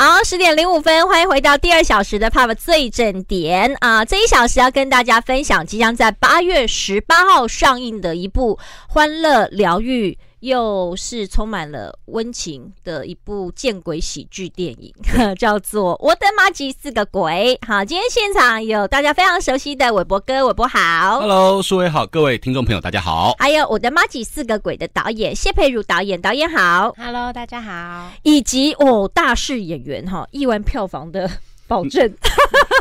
好，十点零五分，欢迎回到第二小时的 Pub 最正点啊！这一小时要跟大家分享即将在八月十八号上映的一部《欢乐疗愈》。又是充满了温情的一部见鬼喜剧电影，叫做《我的妈吉四个鬼》。好，今天现场有大家非常熟悉的韦伯哥，韦伯好，Hello，苏伟好，各位听众朋友大家好，还有《我的妈吉四个鬼》的导演谢佩如导演，导演好，Hello，大家好，以及哦大势演员哈，亿万票房的。保证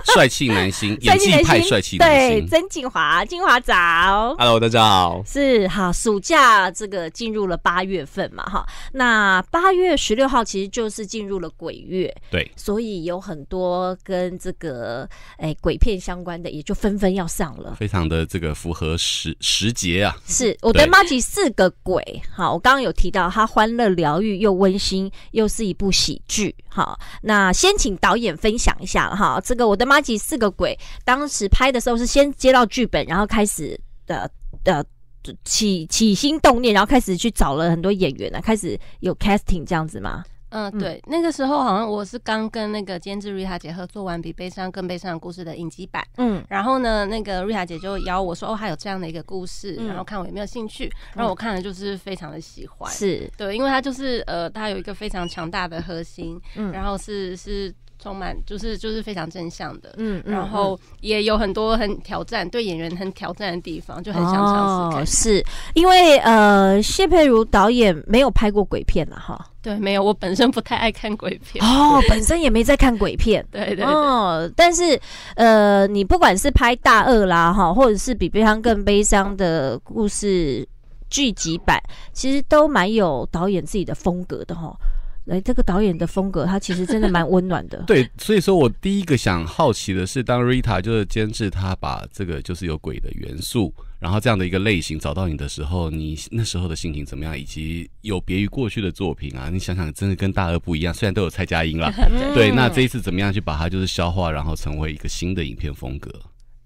帅气男星，演技派帅气男星，对，曾静华，静华早，Hello，大家好，是好，暑假这个进入了八月份嘛，哈，那八月十六号其实就是进入了鬼月，对，所以有很多跟这个哎鬼片相关的，也就纷纷要上了，非常的这个符合时时节啊，是我的妈吉是四个鬼，好，我刚刚有提到他欢乐疗愈又温馨，又是一部喜剧，好，那先请导演分享。一下哈，这个我的妈吉四个鬼，当时拍的时候是先接到剧本，然后开始的的起起心动念，然后开始去找了很多演员啊，开始有 casting 这样子吗？嗯，对，那个时候好像我是刚跟那个监制瑞塔姐合作完比悲伤更悲伤故事的影集版，嗯，然后呢，那个瑞塔姐就邀我说哦，还有这样的一个故事，然后看我有没有兴趣，然后我看了就是非常的喜欢，是对，因为它就是呃，它有一个非常强大的核心，然后是是。充满就是就是非常正向的，嗯，然后也有很多很挑战对演员很挑战的地方，就很想尝试看。是因为呃，谢佩如导演没有拍过鬼片了哈。对，没有，我本身不太爱看鬼片。哦，本身也没在看鬼片。对对哦，但是呃，你不管是拍大二啦哈，或者是比悲伤更悲伤的故事剧集版，其实都蛮有导演自己的风格的哈。哎，这个导演的风格，他其实真的蛮温暖的。对，所以说我第一个想好奇的是，当 Rita 就是监制，他把这个就是有鬼的元素，然后这样的一个类型找到你的时候，你那时候的心情怎么样？以及有别于过去的作品啊，你想想，真的跟大二不一样。虽然都有蔡佳音了，对，那这一次怎么样去把它就是消化，然后成为一个新的影片风格？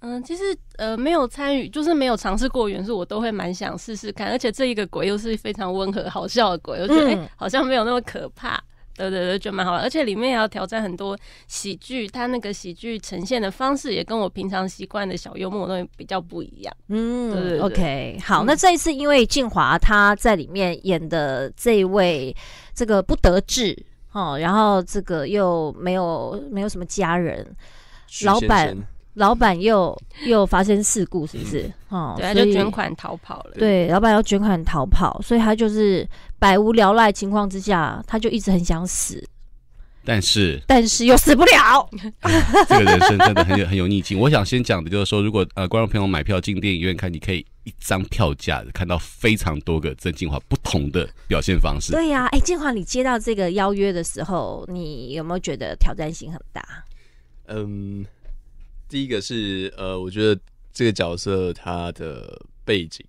嗯，其实呃没有参与，就是没有尝试过元素，我都会蛮想试试看。而且这一个鬼又是非常温和、好笑的鬼，我觉得哎，好像没有那么可怕。对对对，就蛮好玩。而且里面也要挑战很多喜剧，它那个喜剧呈现的方式也跟我平常习惯的小幽默那比较不一样。嗯，OK，好，那这一次因为静华他在里面演的这位这个不得志哦，然后这个又没有没有什么家人，老板。老板又又发生事故，是不是？哦，对就卷款逃跑了。对，老板要卷款逃跑，所以他就是百无聊赖情况之下，他就一直很想死。但是，但是又死不了。这个人生真的很有很有逆境。我想先讲的就是说，如果呃观众朋友买票进电影院看，你可以一张票价看到非常多个曾静华不同的表现方式。对呀，哎，静华，你接到这个邀约的时候，你有没有觉得挑战性很大？嗯。第一个是呃，我觉得这个角色他的背景，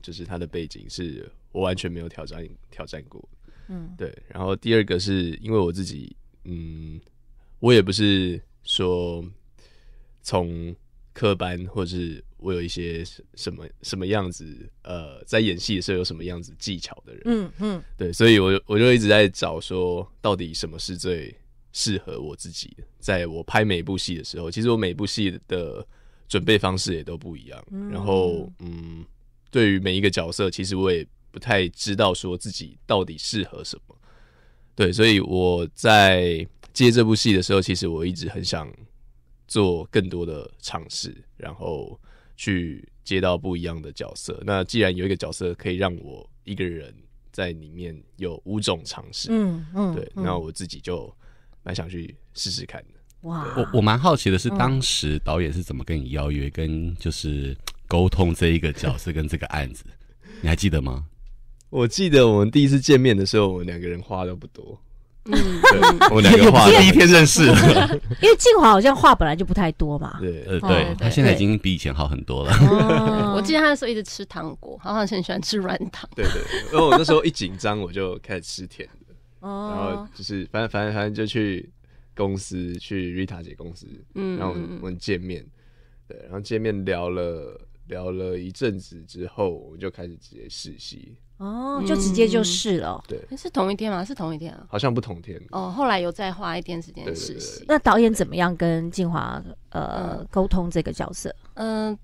就是他的背景是我完全没有挑战挑战过，嗯，对。然后第二个是因为我自己，嗯，我也不是说从科班或者我有一些什么什么样子，呃，在演戏的时候有什么样子技巧的人，嗯嗯，对。所以我我就一直在找说，到底什么是最。适合我自己，在我拍每一部戏的时候，其实我每部戏的准备方式也都不一样。然后，嗯，对于每一个角色，其实我也不太知道说自己到底适合什么。对，所以我在接这部戏的时候，其实我一直很想做更多的尝试，然后去接到不一样的角色。那既然有一个角色可以让我一个人在里面有五种尝试，嗯嗯，对，那我自己就。蛮想去试试看的哇！我我蛮好奇的是，当时导演是怎么跟你邀约、跟就是沟通这一个角色跟这个案子？你还记得吗？我记得我们第一次见面的时候，我们两个人话都不多。嗯，我们两个话第一天认识，因为静华好像话本来就不太多嘛。对呃，对，他现在已经比以前好很多了。我记得那时候一直吃糖果，好像很喜欢吃软糖。对对，然后我那时候一紧张，我就开始吃甜。然后就是，反正反正反正就去公司，去 Rita 姐公司，嗯，然后我们见面，对，然后见面聊了聊了一阵子之后，我就开始直接试戏。哦，就直接就试了，对，是同一天吗？是同一天啊？好像不同天。哦，后来有再花一天时间试戏。那导演怎么样跟静华呃沟通这个角色？嗯。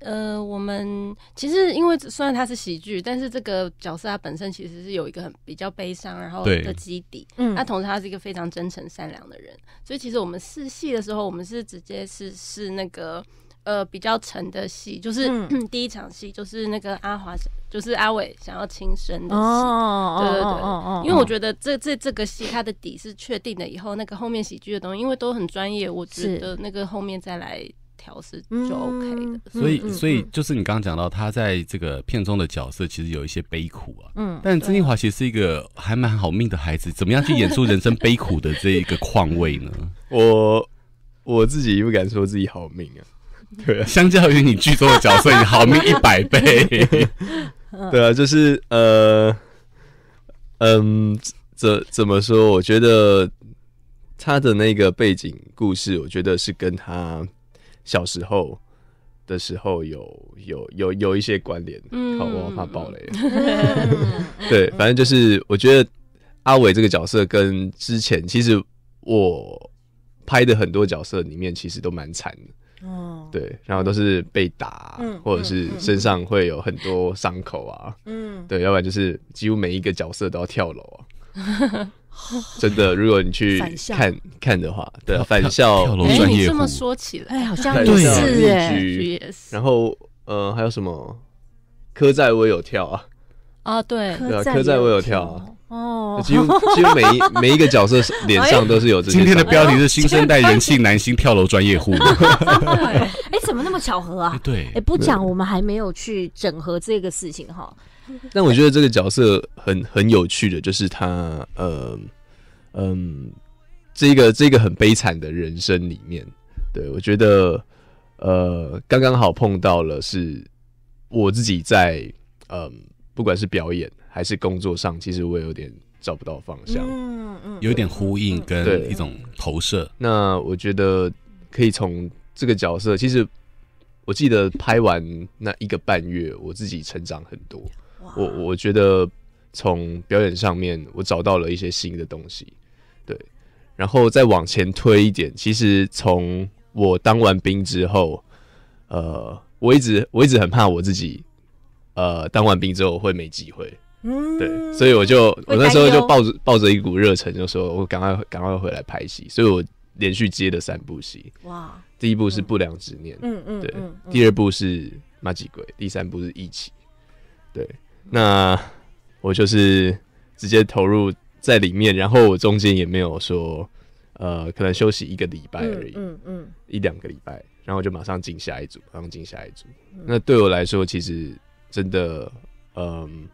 呃，我们其实因为虽然它是喜剧，但是这个角色他本身其实是有一个很比较悲伤然后的基底。嗯，那同时他是一个非常真诚善良的人，所以其实我们试戏的时候，我们是直接是试那个呃比较沉的戏，就是 第一场戏就是那个阿华就是阿伟想要轻生的戏。哦哦哦哦哦！因为我觉得这这这个戏它的底是确定了以后，那个后面喜剧的东西，因为都很专业，我觉得那个后面再来。调试就 OK 的，所以所以就是你刚刚讲到他在这个片中的角色，其实有一些悲苦啊。嗯，但曾庆华其实是一个还蛮好命的孩子。怎么样去演出人生悲苦的这一个况味呢？我我自己不敢说自己好命啊。对，啊，相较于你剧中的角色，你好命一百倍。对啊，就是呃，嗯，怎怎么说？我觉得他的那个背景故事，我觉得是跟他。小时候的时候有有有有一些关联，好，我怕暴雷。对，反正就是我觉得阿伟这个角色跟之前其实我拍的很多角色里面其实都蛮惨的。哦，对，然后都是被打，或者是身上会有很多伤口啊。嗯，对，要不然就是几乎每一个角色都要跳楼啊。真的，如果你去看看的话，对，反校。哎，你这么说起来，哎，好像是哎。然后，呃，还有什么？科在我有跳啊？啊，对。科在我有跳啊？哦。几乎几乎每一 每一个角色脸上都是有这些。今天的标题是“新生代人气男星跳楼专业户”。哎，怎么那么巧合啊？对。哎，不讲，我们还没有去整合这个事情哈。但 我觉得这个角色很很有趣的就是他，呃，嗯，这个这个很悲惨的人生里面，对我觉得，呃，刚刚好碰到了是，我自己在，嗯，不管是表演还是工作上，其实我有点找不到方向，嗯嗯，有一点呼应跟一种投射。那我觉得可以从这个角色，其实我记得拍完那一个半月，我自己成长很多。我我觉得从表演上面，我找到了一些新的东西，对。然后再往前推一点，其实从我当完兵之后，呃，我一直我一直很怕我自己，呃，当完兵之后会没机会，嗯，对。所以我就我那时候就抱着抱着一股热忱，就说我赶快赶快回来拍戏。所以我连续接了三部戏，哇！第一部是《不良执念》，嗯嗯，对。第二部是《马吉鬼》，第三部是《义气》，对。那我就是直接投入在里面，然后我中间也没有说，呃，可能休息一个礼拜而已，嗯嗯，一两个礼拜，然后就马上进下一组，马上进下一组。那对我来说，其实真的，嗯，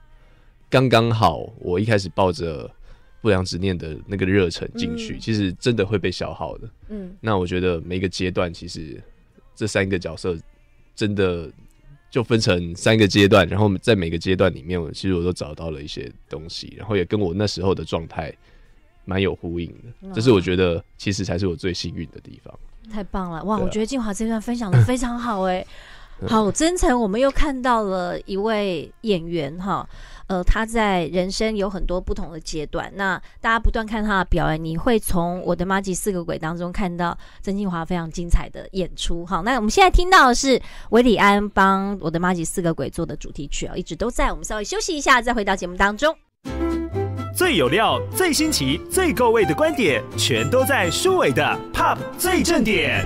刚刚好。我一开始抱着不良执念的那个热忱进去，其实真的会被消耗的。嗯，那我觉得每个阶段，其实这三个角色真的。就分成三个阶段，然后在每个阶段里面，我其实我都找到了一些东西，然后也跟我那时候的状态蛮有呼应的，这是我觉得其实才是我最幸运的地方。太棒了，哇！我觉得静华这段分享的非常好，哎，好真诚。我们又看到了一位演员，哈。呃，他在人生有很多不同的阶段。那大家不断看他的表演，你会从《我的妈吉四个鬼》当中看到曾俊华非常精彩的演出好，那我们现在听到的是维里安帮《我的妈吉四个鬼》做的主题曲啊，一直都在。我们稍微休息一下，再回到节目当中。最有料、最新奇、最够味的观点，全都在舒伟的《Pop 最正点》。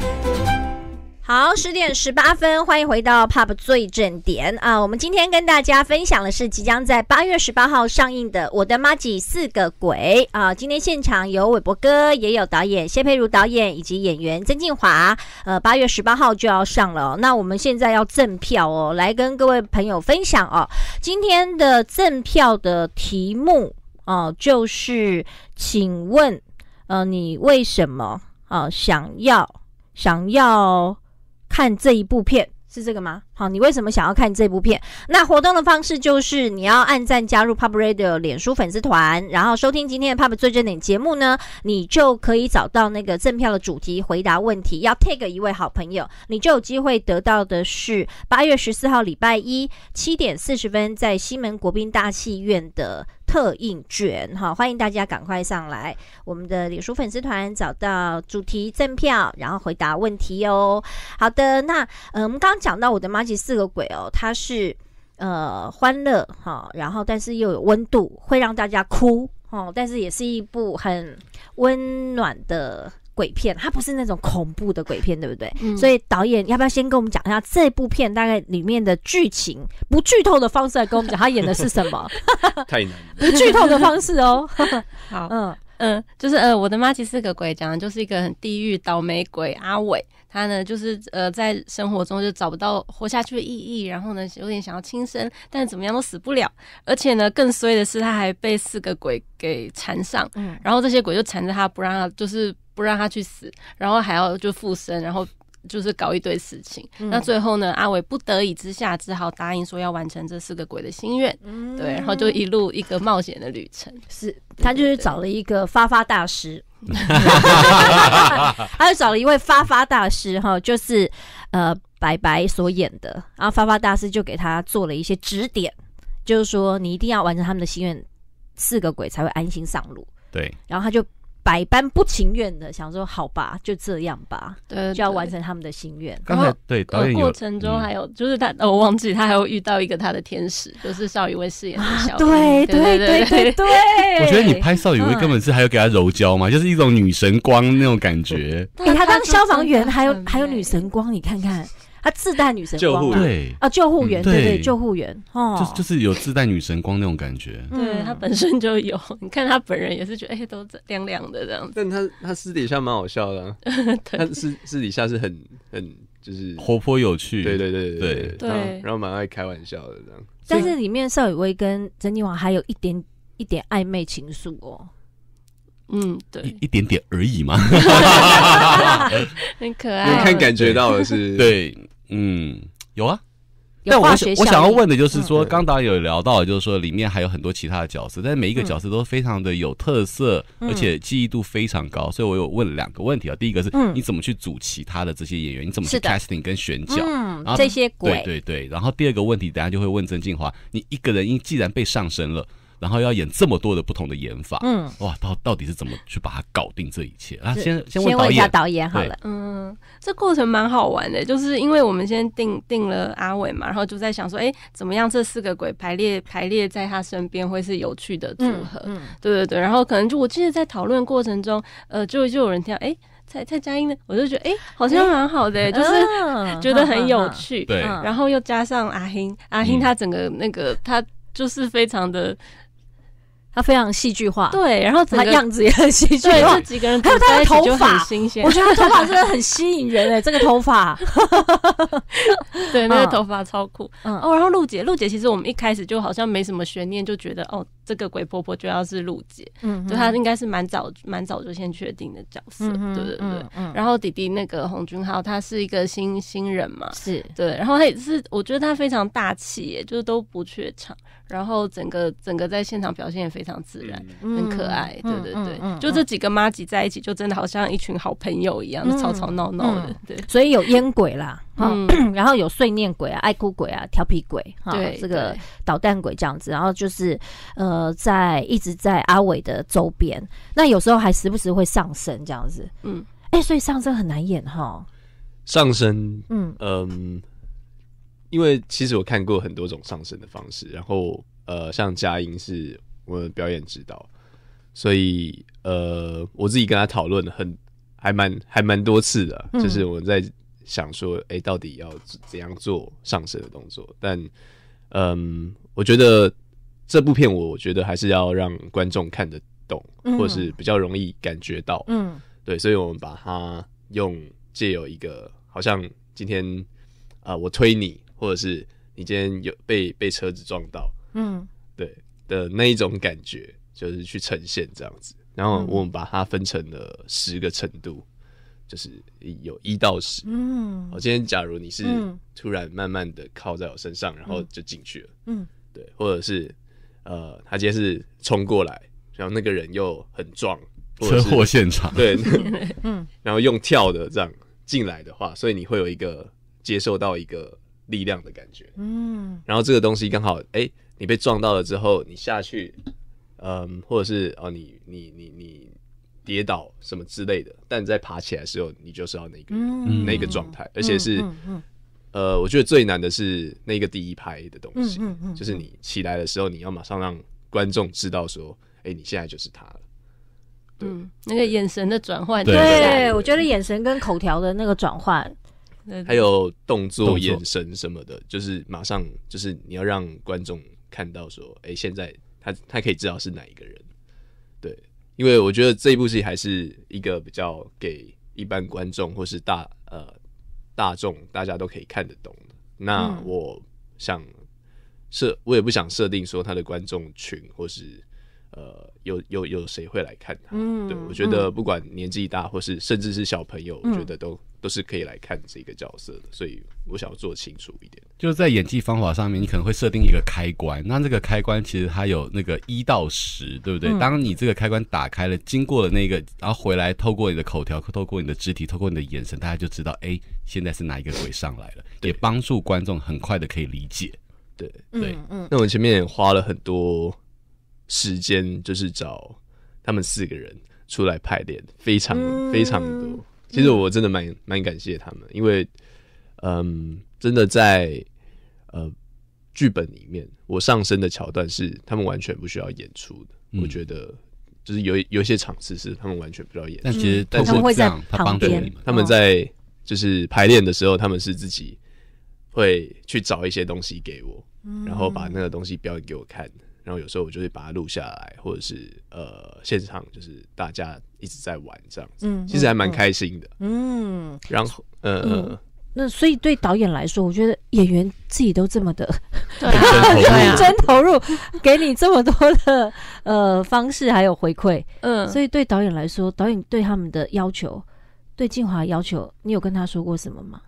好，十点十八分，欢迎回到 Pub 最正点啊！我们今天跟大家分享的是即将在八月十八号上映的《我的妈咪四个鬼》啊！今天现场有韦伯哥，也有导演谢佩如导演，以及演员曾静华。呃，八月十八号就要上了。那我们现在要赠票哦，来跟各位朋友分享哦。今天的赠票的题目啊，就是请问，呃，你为什么啊想要想要？看这一部片是这个吗？好，你为什么想要看这部片？那活动的方式就是你要按赞加入 Pub Radio 脸书粉丝团，然后收听今天的 Pub 最正点节目呢，你就可以找到那个赠票的主题，回答问题，要 take 一位好朋友，你就有机会得到的是八月十四号礼拜一七点四十分在西门国宾大戏院的特映卷。哈，欢迎大家赶快上来，我们的脸书粉丝团找到主题赠票，然后回答问题哦。好的，那嗯，我们刚刚讲到我的妈。《四个鬼》哦，它是呃欢乐哈，然后但是又有温度，会让大家哭哦，但是也是一部很温暖的鬼片，它不是那种恐怖的鬼片，对不对？所以导演要不要先跟我们讲一下这部片大概里面的剧情？不剧透的方式来跟我们讲，他演的是什么？太难。不剧透的方式哦。好，嗯嗯，就是呃，我的妈，《四个鬼》讲的就是一个很地狱倒霉鬼阿伟。他呢，就是呃，在生活中就找不到活下去的意义，然后呢，有点想要轻生，但怎么样都死不了。而且呢，更衰的是，他还被四个鬼给缠上，嗯，然后这些鬼就缠着他，不让，他，就是不让他去死，然后还要就附身，然后就是搞一堆事情。那最后呢，阿伟不得已之下，只好答应说要完成这四个鬼的心愿。嗯、对，然后就一路一个冒险的旅程。是，他就是找了一个发发大师。他就找了一位发发大师，哈，就是呃白白所演的，然后发发大师就给他做了一些指点，就是说你一定要完成他们的心愿，四个鬼才会安心上路。对，然后他就。百般不情愿的想说好吧，就这样吧，就要完成他们的心愿。然后，对过程中还有就是他，我忘记他还有遇到一个他的天使，就是邵雨薇饰演的小、对对对对对，我觉得你拍邵雨薇根本是还有给他柔焦嘛，就是一种女神光那种感觉。他当消防员，还有还有女神光，你看看。他自带女神光，对啊，救护员，对，救护员，哦，就就是有自带女神光那种感觉，对，他本身就有，你看他本人也是觉得，哎，都亮亮的这样子，但他他私底下蛮好笑的，他私私底下是很很就是活泼有趣，对对对对对，然后蛮爱开玩笑的这样，但是里面邵雨薇跟曾妮华还有一点一点暧昧情愫哦。嗯，对，一点点而已嘛，很可爱。你看，感觉到的是？对，嗯，有啊。但我想，我想要问的就是说，刚导有聊到，就是说里面还有很多其他的角色，但是每一个角色都非常的有特色，而且记忆度非常高。所以我有问两个问题啊，第一个是你怎么去组其他的这些演员？你怎么去 casting 跟选角？嗯，这些对对对。然后第二个问题，等下就会问曾静华，你一个人因既然被上身了。然后要演这么多的不同的演法，嗯，哇，到到底是怎么去把它搞定这一切？啊，先先问一下导演好了。嗯，这过程蛮好玩的，就是因为我们先定定了阿伟嘛，然后就在想说，哎，怎么样这四个鬼排列排列在他身边会是有趣的组合？对对对。然后可能就我记得在讨论过程中，呃，就就有人听到，哎，蔡蔡佳音的，我就觉得哎，好像蛮好的，就是 觉得很有趣。对。然后又加上阿英，阿英他整个那个他就是非常的。他非常戏剧化，对，然后整个样子也很戏剧。这几个人，还有他的头发，我觉得他头发真的很吸引人诶，这个头发，对，那个头发超酷。哦，然后璐姐，璐姐其实我们一开始就好像没什么悬念，就觉得哦，这个鬼婆婆就要是陆姐，嗯，就她应该是蛮早、蛮早就先确定的角色，对对对。然后弟弟那个洪俊浩，他是一个新新人嘛，是对，然后他也是，我觉得他非常大气，耶，就是都不怯场，然后整个整个在现场表现也非常。非常自然，很可爱，对对对，就这几个妈吉在一起，就真的好像一群好朋友一样，吵吵闹闹的，对，所以有烟鬼啦，嗯，然后有碎念鬼啊，爱哭鬼啊，调皮鬼，哈，这个捣蛋鬼这样子，然后就是呃，在一直在阿伟的周边，那有时候还时不时会上升这样子，嗯，哎，所以上升很难演哈，上升，嗯嗯，因为其实我看过很多种上升的方式，然后呃，像佳音是。我表演指导，所以呃，我自己跟他讨论很还蛮还蛮多次的，就是我们在想说，哎，到底要怎样做上身的动作？但嗯，我觉得这部片，我觉得还是要让观众看得懂，或是比较容易感觉到，嗯，对，所以我们把它用借有一个，好像今天啊，我推你，或者是你今天有被被车子撞到，嗯，对。的那一种感觉，就是去呈现这样子。然后我们把它分成了十个程度，就是有一到十。嗯，我今天假如你是突然慢慢的靠在我身上，然后就进去了。嗯，对，或者是呃，他今天是冲过来，然后那个人又很壮，车祸现场。对，嗯，然后用跳的这样进来的话，所以你会有一个接受到一个力量的感觉。嗯，然后这个东西刚好哎。你被撞到了之后，你下去，嗯，或者是哦，你你你你跌倒什么之类的，但你在爬起来的时候，你就是要那个那个状态，而且是，呃，我觉得最难的是那个第一拍的东西，就是你起来的时候，你要马上让观众知道说，哎，你现在就是他了。嗯，那个眼神的转换，对我觉得眼神跟口条的那个转换，还有动作、眼神什么的，就是马上就是你要让观众。看到说，哎，现在他他可以知道是哪一个人，对，因为我觉得这一部戏还是一个比较给一般观众或是大呃大众大家都可以看得懂的。那我想设，我也不想设定说他的观众群或是呃，有有有谁会来看他。嗯，对，我觉得不管年纪大或是甚至是小朋友，我觉得都。都是可以来看这个角色的，所以我想要做清楚一点，就是在演技方法上面，你可能会设定一个开关，那这个开关其实它有那个一到十，对不对？当你这个开关打开了，经过了那个，然后回来透过你的口条，透过你的肢体，透过你的眼神，大家就知道，哎，现在是哪一个鬼上来了，也帮助观众很快的可以理解。对，对，嗯，那我前面也花了很多时间，就是找他们四个人出来排练，非常非常多。其实我真的蛮蛮感谢他们，因为，嗯，真的在呃剧本里面，我上身的桥段是他们完全不需要演出的。我觉得就是有有些场次是他们完全不知道演，但其实他们会你旁他们在就是排练的时候，他们是自己会去找一些东西给我，然后把那个东西表演给我看的。然后有时候我就会把它录下来，或者是呃现场，就是大家一直在玩这样子，嗯，其实还蛮开心的，嗯，然后呃，那所以对导演来说，我觉得演员自己都这么的 认真投入，给你这么多的呃方式还有回馈，嗯，所以对导演来说，导演对他们的要求，对静华要求，你有跟他说过什么吗？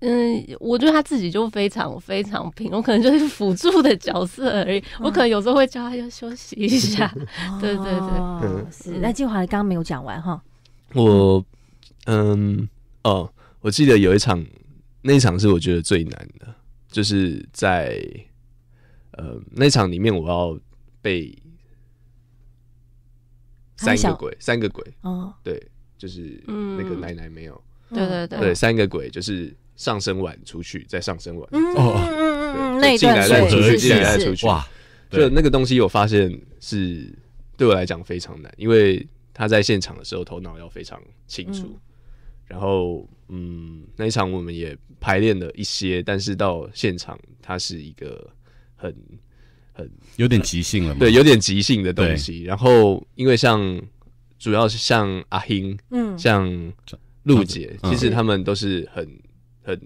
嗯，我觉得他自己就非常非常拼，我可能就是辅助的角色而已。我可能有时候会叫他要休息一下，对对对，嗯，是。那静华刚刚没有讲完哈，我嗯哦，我记得有一场，那一场是我觉得最难的，就是在呃那场里面我要被三个鬼，三个鬼哦，对，就是那个奶奶没有，对对对，对三个鬼就是。上升完出去，再上升完。嗯嗯嗯再出去，进来再出去，哇，就那个东西，我发现是对我来讲非常难，因为他在现场的时候头脑要非常清楚。然后，嗯，那一场我们也排练了一些，但是到现场，他是一个很很有点即兴了，对，有点即兴的东西。然后，因为像主要是像阿英，嗯，像陆姐，其实他们都是很。很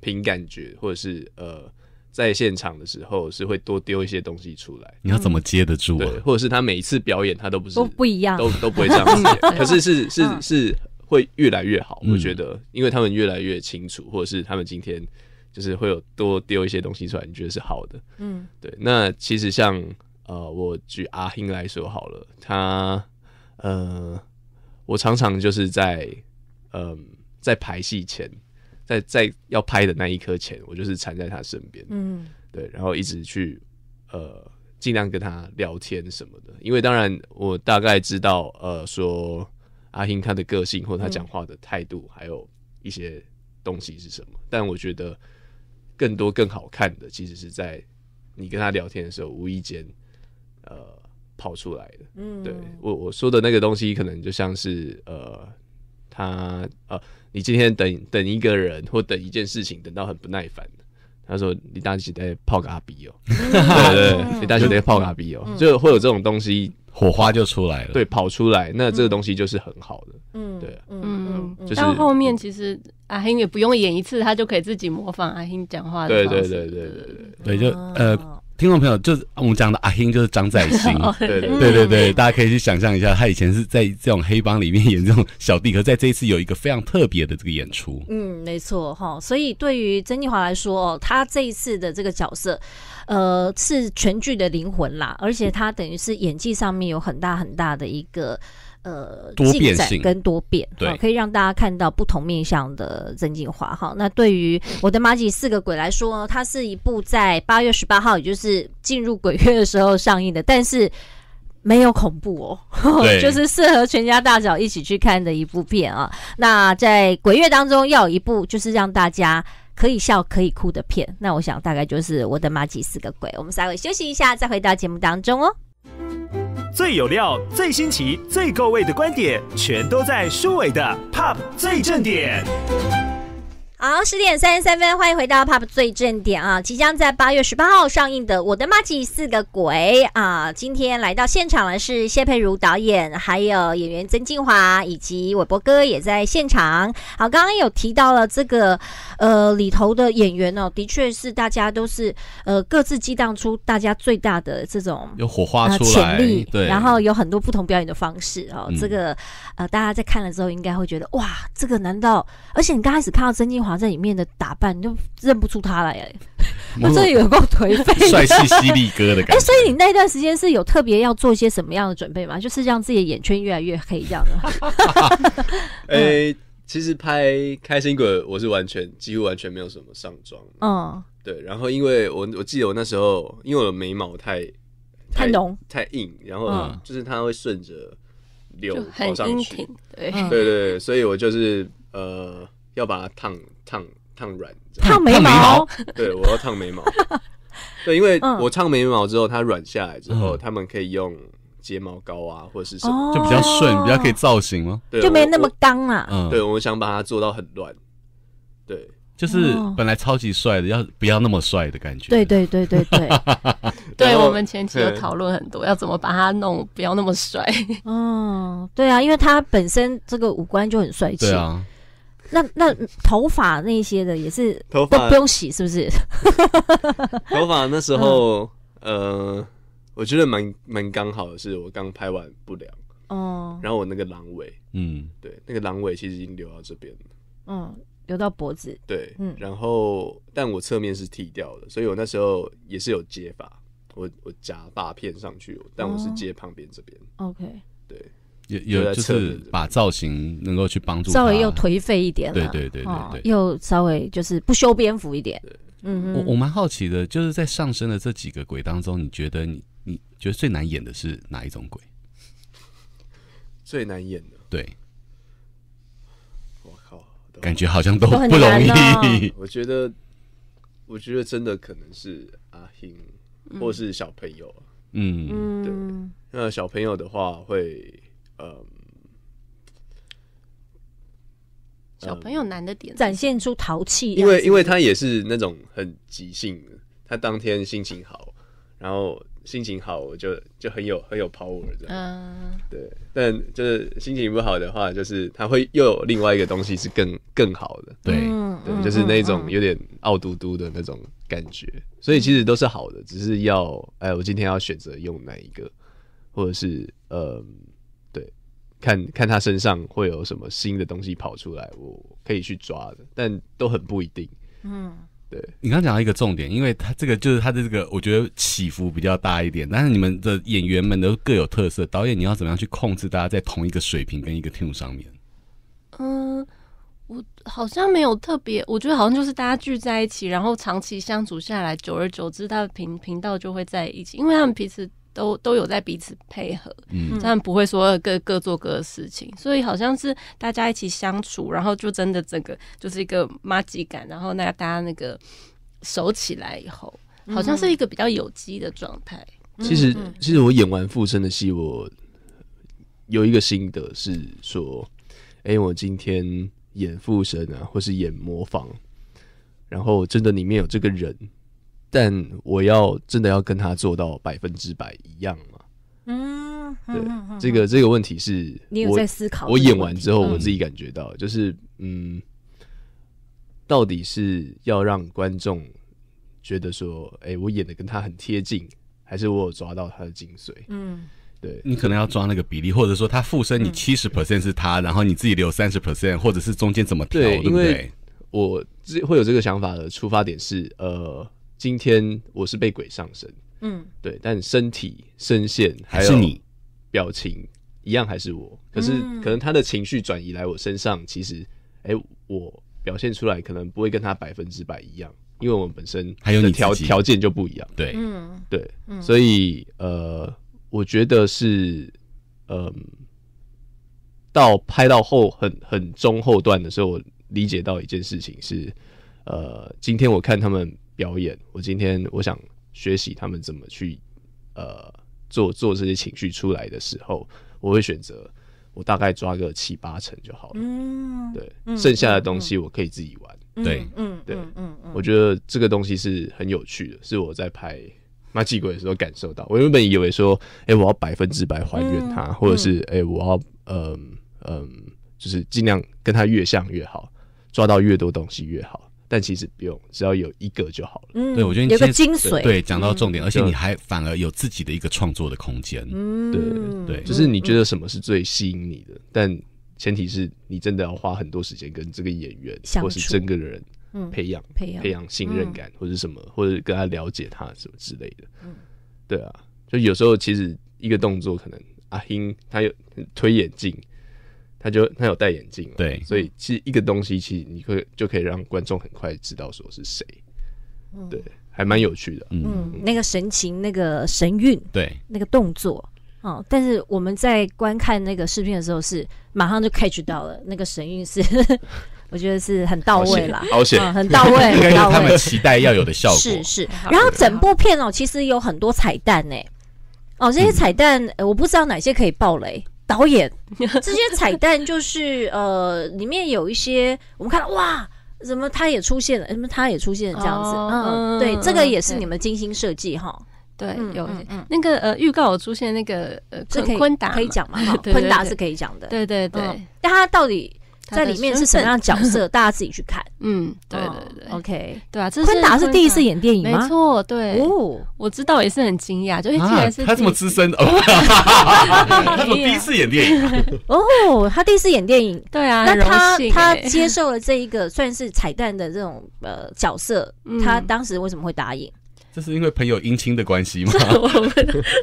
凭感觉，或者是呃，在现场的时候是会多丢一些东西出来。你要怎么接得住？对，或者是他每一次表演，他都不是都不一样，都都不会这样。可是是是是会越来越好，我觉得，因为他们越来越清楚，或者是他们今天就是会有多丢一些东西出来，你觉得是好的？嗯，对。那其实像呃，我举阿英来说好了，他呃，我常常就是在嗯，在排戏前。在在要拍的那一刻前，我就是缠在他身边，嗯，对，然后一直去，呃，尽量跟他聊天什么的。因为当然，我大概知道，呃，说阿英他的个性或他讲话的态度，还有一些东西是什么。但我觉得更多更好看的，其实是在你跟他聊天的时候，无意间，呃，跑出来的。嗯，对我我说的那个东西，可能就像是呃。啊，呃，你今天等等一个人或等一件事情，等到很不耐烦他说你当时在泡个阿比哦，对对你当时在泡个阿比哦，就会有这种东西火花就出来了，对，跑出来，那这个东西就是很好的，嗯，对，嗯嗯嗯，后面其实阿英也不用演一次，他就可以自己模仿阿英讲话的，对对对对对对，就呃。听众朋友，就是我们讲的阿英，就是张在兴，对对对，大家可以去想象一下，他以前是在这种黑帮里面演这种小弟，可在这一次有一个非常特别的这个演出。嗯，没错哈，所以对于曾丽华来说哦，他这一次的这个角色。呃，是全剧的灵魂啦，而且他等于是演技上面有很大很大的一个呃，多变性跟多变，对，可以让大家看到不同面相的曾静华。哈。那对于我的《马吉四个鬼》来说，它是一部在八月十八号，也就是进入鬼月的时候上映的，但是没有恐怖哦，就是适合全家大小一起去看的一部片啊。那在鬼月当中，要有一部就是让大家。可以笑可以哭的片，那我想大概就是我的马几是个鬼。我们稍微休息一下，再回到节目当中哦。最有料、最新奇、最够味的观点，全都在舒伟的《Pop 最正点》。好，十点三十三分，欢迎回到《Pop 最正点》啊！即将在八月十八号上映的《我的妈吉四个鬼》啊，今天来到现场的是谢佩如导演，还有演员曾静华以及伟博哥也在现场。好，刚刚有提到了这个，呃，里头的演员哦，的确是大家都是呃各自激荡出大家最大的这种有火花潜力，对，然后有很多不同表演的方式哦。这个呃，大家在看了之后应该会觉得哇，这个难道？而且你刚开始看到曾静华。在里面的打扮你就认不出他来，我这里有多颓废，帅气犀利哥的感觉。哎，所以你那一段时间是有特别要做一些什么样的准备吗？就是让自己的眼圈越来越黑这样的？哎，其实拍开心鬼，我是完全几乎完全没有什么上妆。嗯，对。然后因为我我记得我那时候，因为我的眉毛太太浓太硬，然后就是它会顺着流往上去。对对对，所以我就是呃要把它烫。烫烫软，烫眉毛，对我要烫眉毛。对，因为我烫眉毛之后，它软下来之后，他们可以用睫毛膏啊，或者是什么，就比较顺，比较可以造型了。对，就没那么刚了。对，我想把它做到很软。对，就是本来超级帅的，要不要那么帅的感觉？对对对对对，对我们前期有讨论很多，要怎么把它弄不要那么帅。嗯，对啊，因为他本身这个五官就很帅气。对啊。那那头发那些的也是头发不用洗是不是？头发那时候呃，我觉得蛮蛮刚好的，是我刚拍完不良哦，然后我那个狼尾嗯，对，那个狼尾其实已经留到这边了，嗯，留到脖子对，然后但我侧面是剃掉的，所以我那时候也是有接发，我我夹发片上去，但我是接旁边这边，OK 对。有有就是把造型能够去帮助，稍微又颓废一点，对对对对对，又稍微就是不修边幅一点。嗯，我我蛮好奇的，就是在上升的这几个鬼当中，你觉得你你觉得最难演的是哪一种鬼？最难演的，对，我靠，感觉好像都不容易。我觉得，我觉得真的可能是阿星，或是小朋友。嗯嗯，对，那小朋友的话会。嗯，小朋友难的点展现出淘气，因为因为他也是那种很急性，他当天心情好，然后心情好就就很有很有 power 这样，对。但就是心情不好的话，就是他会又有另外一个东西是更更好的，对对，就是那种有点傲嘟嘟的那种感觉。所以其实都是好的，只是要哎，我今天要选择用哪一个，或者是呃。看看他身上会有什么新的东西跑出来，我可以去抓的，但都很不一定。嗯，对你刚刚讲到一个重点，因为他这个就是他的这个，我觉得起伏比较大一点。但是你们的演员们都各有特色，导演你要怎么样去控制大家在同一个水平跟一个 team 上面？嗯，我好像没有特别，我觉得好像就是大家聚在一起，然后长期相处下来，久而久之，他的频频道就会在一起，因为他们彼此。都都有在彼此配合，嗯，但不会说各各做各的事情，所以好像是大家一起相处，然后就真的这个就是一个妈鸡感，然后那大家那个熟起来以后，好像是一个比较有机的状态。其实，其实我演完复生的戏，我有一个心得是说：哎，我今天演复生啊，或是演模仿，然后真的里面有这个人。但我要真的要跟他做到百分之百一样吗？嗯，对，这个这个问题是我在思考。我演完之后，我自己感觉到就是，嗯，到底是要让观众觉得说，哎，我演的跟他很贴近，还是我有抓到他的精髓？嗯，对你可能要抓那个比例，或者说他附身你七十 percent 是他，然后你自己留三十 percent，或者是中间怎么调？对，因为我这会有这个想法的出发点是，呃。今天我是被鬼上身，嗯，对，但身体声线还有你，表情一样还是我，可是可能他的情绪转移来我身上，其实，哎，我表现出来可能不会跟他百分之百一样，因为我们本身还有你条条件就不一样，对，嗯，对，所以呃，我觉得是，嗯，到拍到后很很中后段的时候，我理解到一件事情是，呃，今天我看他们。表演，我今天我想学习他们怎么去，呃，做做这些情绪出来的时候，我会选择我大概抓个七八成就好了。嗯，对，剩下的东西我可以自己玩。对，嗯，对，嗯，我觉得这个东西是很有趣的，是我在拍那戏鬼的时候感受到。我原本以为说，哎，我要百分之百还原他，或者是哎，我要嗯嗯，就是尽量跟他越像越好，抓到越多东西越好。但其实不用，只要有一个就好了。嗯，对我觉得有个精髓，对，讲到重点，而且你还反而有自己的一个创作的空间。嗯，对对，就是你觉得什么是最吸引你的？但前提是你真的要花很多时间跟这个演员或是真个人培养培养培养信任感，或者什么，或者跟他了解他什么之类的。嗯，对啊，就有时候其实一个动作，可能阿英他有推眼镜。他就他有戴眼镜，对，所以其实一个东西，其实你可以就可以让观众很快知道说是谁，对，还蛮有趣的，嗯，那个神情、那个神韵，对，那个动作，哦，但是我们在观看那个视频的时候，是马上就 catch 到了那个神韵，是 我觉得是很到位了，好险，很到位，应该有他们期待要有的效果，是是。然后整部片哦，其实有很多彩蛋呢。哦，这些彩蛋，我不知道哪些可以爆雷。导演，这些彩蛋就是呃，里面有一些我们看，到哇，什么他也出现了，什么他也出现这样子，嗯，对，这个也是你们精心设计哈，对，有那个呃预告有出现那个呃，昆达可以讲吗？哈，昆达是可以讲的，对对对，但他到底。在里面是什么样角色，大家自己去看。嗯，对对对，OK，对啊，这是昆达是第一次演电影吗？没错，对哦，我知道也是很惊讶，因为竟然是他这么资深 哦，他第一次演电影哦，他第一次演电影，对啊，那他他接受了这一个算是彩蛋的这种呃角色，他当时为什么会答应？是因为朋友姻亲的关系吗？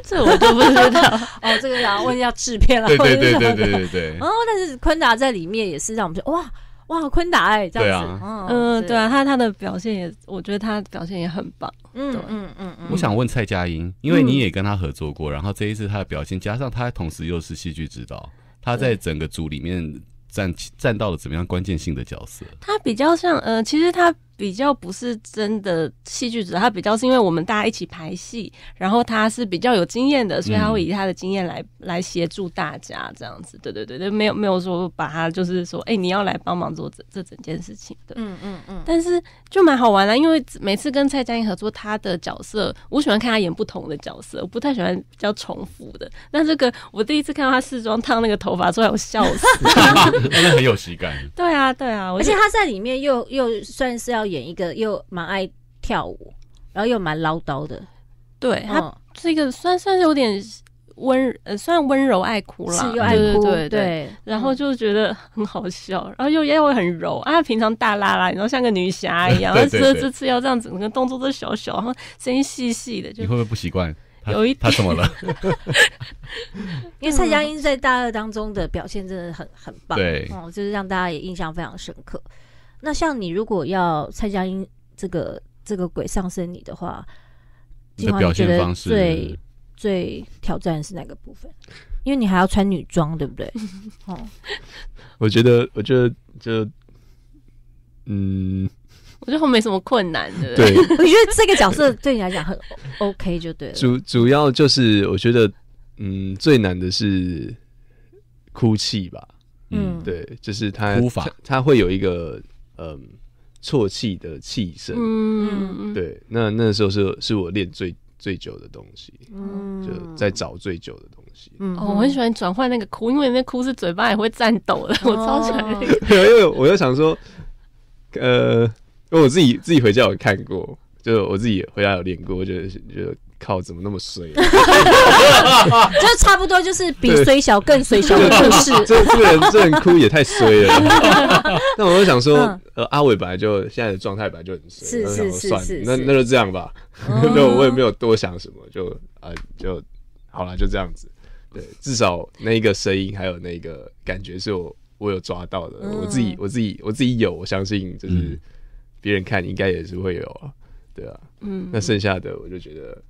这我都不知道 哦。这个要问一下制片了。对对对对对对对。哦，但是昆达在里面也是让我们觉得哇哇，昆达哎、这样子。嗯，对啊，他他的表现也，我觉得他表现也很棒。嗯嗯嗯嗯。我想问蔡佳音，因为你也跟他合作过，然后这一次他的表现，加上他同时又是戏剧指导，他在整个组里面占占到了怎么样关键性的角色？他比较像，呃，其实他。比较不是真的戏剧组，他比较是因为我们大家一起排戏，然后他是比较有经验的，所以他会以他的经验来来协助大家这样子。对对对，没有没有说把他就是说，哎，你要来帮忙做这这整件事情的。嗯嗯嗯。但是就蛮好玩的，因为每次跟蔡佳音合作，他的角色我喜欢看他演不同的角色，我不太喜欢比较重复的。那这个我第一次看到他试妆烫那个头发，来，后笑死，真 的 很有喜感。对啊对啊，而且他在里面又又算是要。演一个又蛮爱跳舞，然后又蛮唠叨的，对他这个算算是有点温呃，算温柔爱哭了，又爱哭，对，然后就觉得很好笑，然后又又会很柔啊，平常大拉拉，然后像个女侠一样，对对这次要这样子，整个动作都小小，然后声音细细的，你会不会不习惯？有一他怎么了？因为蔡佳音在大二当中的表现真的很很棒，对，哦，就是让大家也印象非常深刻。那像你如果要蔡佳音这个这个鬼上身你的话，你的表现方式最最挑战是哪个部分？因为你还要穿女装，对不对？哦，我觉得，我觉得，就嗯，我觉得我没什么困难，对，我觉得这个角色对你来讲很 OK，就对了。主主要就是我觉得，嗯，最难的是哭泣吧？嗯，对，就是他，他他会有一个。嗯，啜泣的气声，嗯对，那那时候是是我练最最久的东西，嗯，就在找最久的东西。嗯，我很喜欢转换那个哭，因为那哭是嘴巴也会颤抖的，我超喜欢。因为我就想说，呃，因为我自己自己回家有看过，就我自己回家有练过，我觉觉得。靠，怎么那么衰？就差不多就是比衰小更衰小的故事。这这人这人哭也太衰了。那我就想说，呃，阿伟本来就现在的状态本来就很衰，是是是是，那那就这样吧。那、我也没有多想什么，就啊，就好了，就这样子。对，至少那一个声音还有那个感觉是我我有抓到的，我自己我自己我自己有，我相信就是别人看应该也是会有。啊，对啊，嗯，那剩下的我就觉得。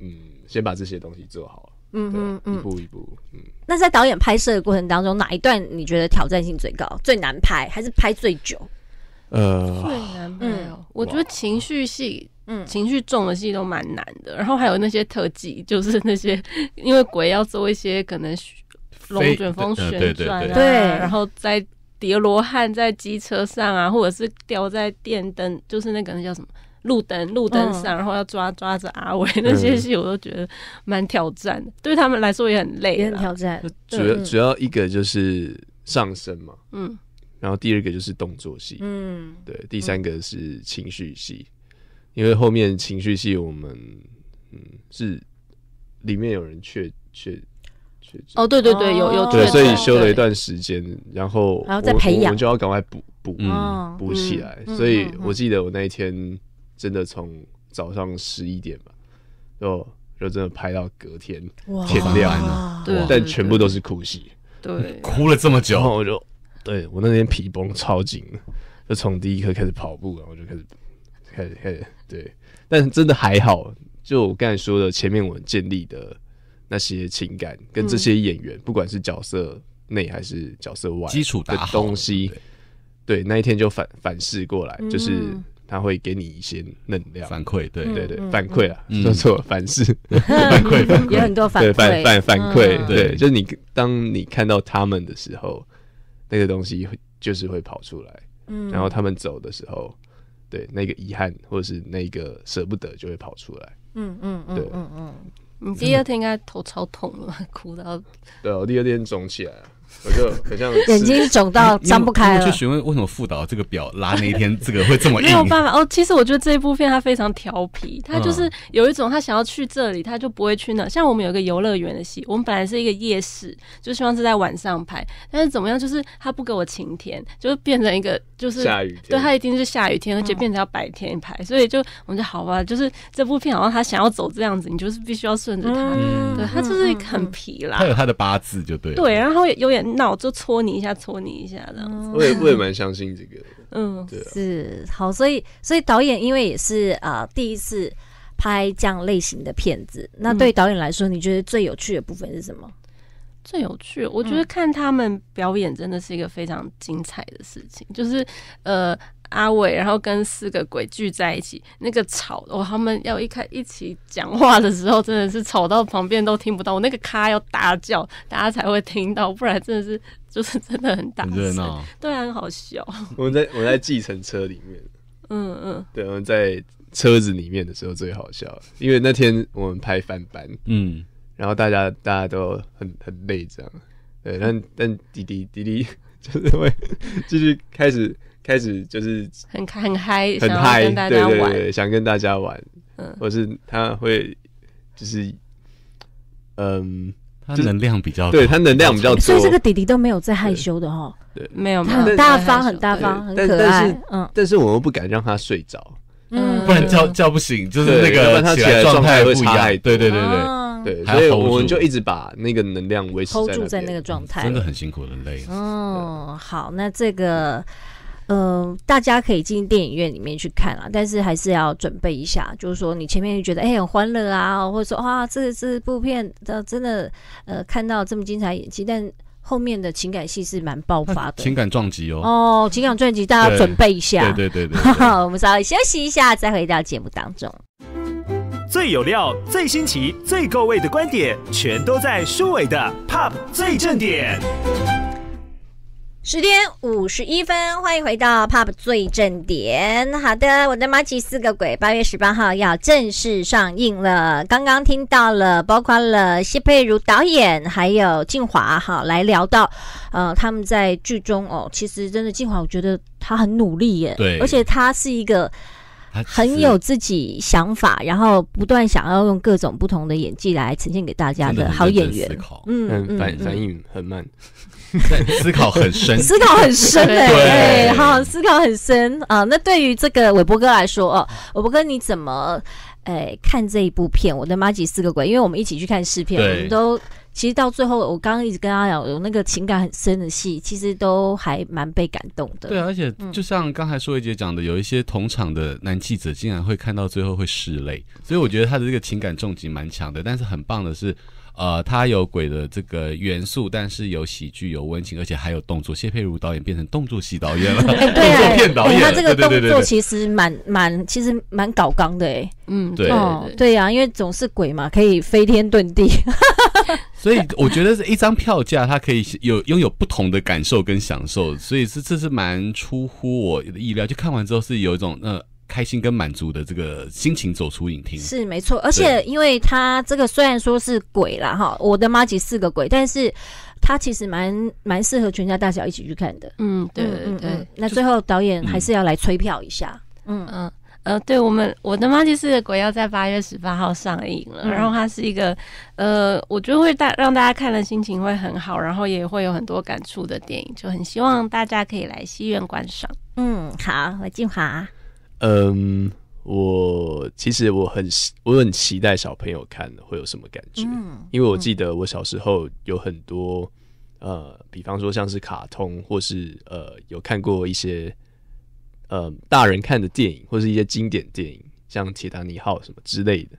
嗯，先把这些东西做好。嗯嗯一步一步。嗯，那在导演拍摄的过程当中，哪一段你觉得挑战性最高、最难拍，还是拍最久？呃，最难拍哦。我觉得情绪戏，嗯，情绪重的戏都蛮难的。然后还有那些特技，就是那些因为鬼要做一些可能龙卷风 旋转啊，然后在叠罗汉在机车上啊，或者是吊在电灯，就是那个那叫什么？路灯，路灯上，然后要抓抓着阿伟那些戏，我都觉得蛮挑战的。对他们来说也很累，也很挑战。主主要一个就是上身嘛，嗯，然后第二个就是动作戏，嗯，对，第三个是情绪戏，因为后面情绪戏我们嗯是里面有人确确。缺，哦，对对对，有有对，所以休了一段时间，然后然后再培养，我们就要赶快补补补起来。所以我记得我那一天。真的从早上十一点吧，就真的拍到隔天天亮，对，但全部都是哭戏，对，哭了这么久，我就，对我那天皮绷超紧就从第一刻开始跑步，然后就开始开始开始，对，但真的还好，就我刚才说的前面我们建立的那些情感，跟这些演员，不管是角色内还是角色外，基础的东西，对，那一天就反反噬过来，就是。他会给你一些能量反馈，对对对，反馈啊，说错，反事，反馈，有很多反馈，反反反馈，对，就是你当你看到他们的时候，那个东西就是会跑出来，嗯，然后他们走的时候，对，那个遗憾或者那个舍不得就会跑出来，嗯嗯嗯，对嗯嗯，你第二天应该头超痛了，哭到，对我第二天肿起来了。我就好像 眼睛肿到张不开了。就询问为什么副导这个表拉那一天这个会这么？没有办法哦。其实我觉得这一部片他非常调皮，他就是有一种他想要去这里，他就不会去那。像我们有一个游乐园的戏，我们本来是一个夜市，就希望是在晚上拍，但是怎么样，就是他不给我晴天，就变成一个就是下雨天，对他一定是下雨天，而且变成要白天拍，所以就我们就好吧。就是这部片好像他想要走这样子，你就是必须要顺着他。对他就是很皮啦。他有他的八字就对。对，然后有点。那我就搓你一下，搓你一下的。我也我也蛮相信这个。嗯，对，是好。所以所以导演因为也是啊第一次拍这样类型的片子，那对导演来说，你觉得最有趣的部分是什么？最有趣，我觉得看他们表演真的是一个非常精彩的事情，就是呃。阿伟，然后跟四个鬼聚在一起，那个吵哦，他们要一开一起讲话的时候，真的是吵到旁边都听不到。我那个咖要大叫，大家才会听到，不然真的是就是真的很大声，对，很好笑。我们在我在计程车里面，嗯嗯，对，我们在车子里面的时候最好笑，因为那天我们拍翻班，嗯，然后大家大家都很很累，这样，对，但但滴滴滴滴就是会就是开始。开始就是很很嗨，很嗨，对对对，想跟大家玩，嗯，或是他会就是嗯，他能量比较，对他能量比较多，所以这个弟弟都没有在害羞的哈，对，没有很大方很大方很可爱，嗯，但是我们不敢让他睡着，嗯，不然叫叫不醒，就是那个起来状态会差，对对对对对，所以我们就一直把那个能量维持，偷住在那个状态，真的很辛苦很累。哦，好，那这个。嗯，大家可以进电影院里面去看啊，但是还是要准备一下，就是说你前面觉得哎很欢乐啊，或者说啊，这这部片的真的呃看到这么精彩演技，但后面的情感戏是蛮爆发的，情感撞击哦哦，情感撞击，大家准备一下，对对对对，我们稍微休息一下，再回到节目当中，最有料、最新奇、最够味的观点，全都在舒伟的《Pop 最正点》。十点五十一分，欢迎回到《Pub 最正点》。好的，我的《马奇四个鬼》八月十八号要正式上映了。刚刚听到了，包括了谢佩如导演，还有静华哈来聊到，呃，他们在剧中哦，其实真的静华，我觉得他很努力耶。对，而且他是一个很有自己想法，然后不断想要用各种不同的演技来呈现给大家的好演员。嗯，反反应很慢。思考很深，思考很深哎，好，思考很深啊。那对于这个韦伯哥来说哦，韦伯哥你怎么，哎，看这一部片《我的妈吉四个鬼》，因为我们一起去看试片，我们都其实到最后，我刚刚一直跟阿雅有那个情感很深的戏，其实都还蛮被感动的。对啊，而且就像刚才舒伟姐讲的，有一些同场的男记者竟然会看到最后会拭泪，所以我觉得他的这个情感重疾蛮强的。但是很棒的是。呃，它有鬼的这个元素，但是有喜剧，有温情，而且还有动作。谢佩如导演变成动作戏导演了，动作片导演。他这个动作其实蛮蛮，其实蛮搞纲的诶。嗯，对，哦，对呀，因为总是鬼嘛，可以飞天遁地。所以我觉得是一张票价，它可以有拥有不同的感受跟享受。所以是这是蛮出乎我的意料。就看完之后是有一种嗯。开心跟满足的这个心情走出影厅是没错，而且因为他这个虽然说是鬼啦哈，《我的妈几四个鬼》，但是他其实蛮蛮适合全家大小一起去看的。嗯，对对对。那最后导演还是要来催票一下。嗯嗯，呃，对我们，《我的妈几四个鬼》要在八月十八号上映了，然后它是一个呃，我觉得会大让大家看了心情会很好，然后也会有很多感触的电影，就很希望大家可以来戏院观赏。嗯，好，我静华。嗯，我其实我很我很期待小朋友看会有什么感觉，因为我记得我小时候有很多，呃，比方说像是卡通，或是呃有看过一些，呃，大人看的电影，或是一些经典电影，像《铁达尼号》什么之类的。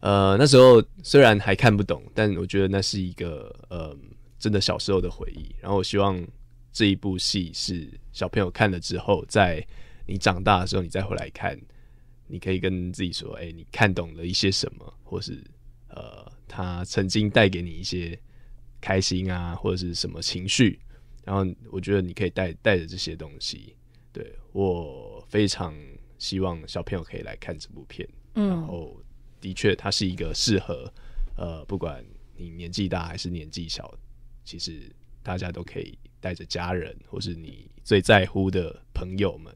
呃，那时候虽然还看不懂，但我觉得那是一个，呃，真的小时候的回忆。然后，我希望这一部戏是小朋友看了之后，在。你长大的时候，你再回来看，你可以跟自己说：“哎，你看懂了一些什么，或是呃，他曾经带给你一些开心啊，或者是什么情绪。”然后我觉得你可以带带着这些东西，对我非常希望小朋友可以来看这部片。然后的确，它是一个适合呃，不管你年纪大还是年纪小，其实大家都可以带着家人或是你最在乎的朋友们。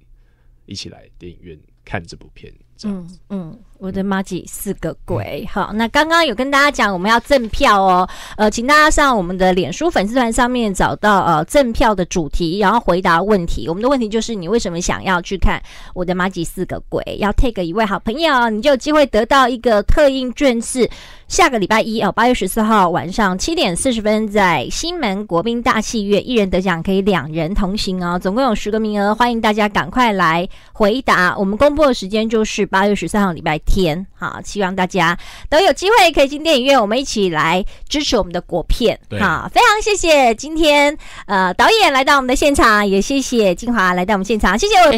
一起来电影院看这部片，这样子。嗯，我的妈吉四个鬼。好，那刚刚有跟大家讲，我们要赠票哦。呃，请大家上我们的脸书粉丝团上面找到呃赠票的主题，然后回答问题。我们的问题就是你为什么想要去看我的妈吉四个鬼？要 take 一位好朋友，你就有机会得到一个特印券是。下个礼拜一哦，八月十四号晚上七点四十分，在新门国宾大戏院，一人得奖可以两人同行哦，总共有十个名额，欢迎大家赶快来回答。我们公布的时间就是八月十三号礼拜天，好，希望大家都有机会可以进电影院，我们一起来支持我们的国片，好，非常谢谢今天呃导演来到我们的现场，也谢谢金华来到我们现场，谢谢我。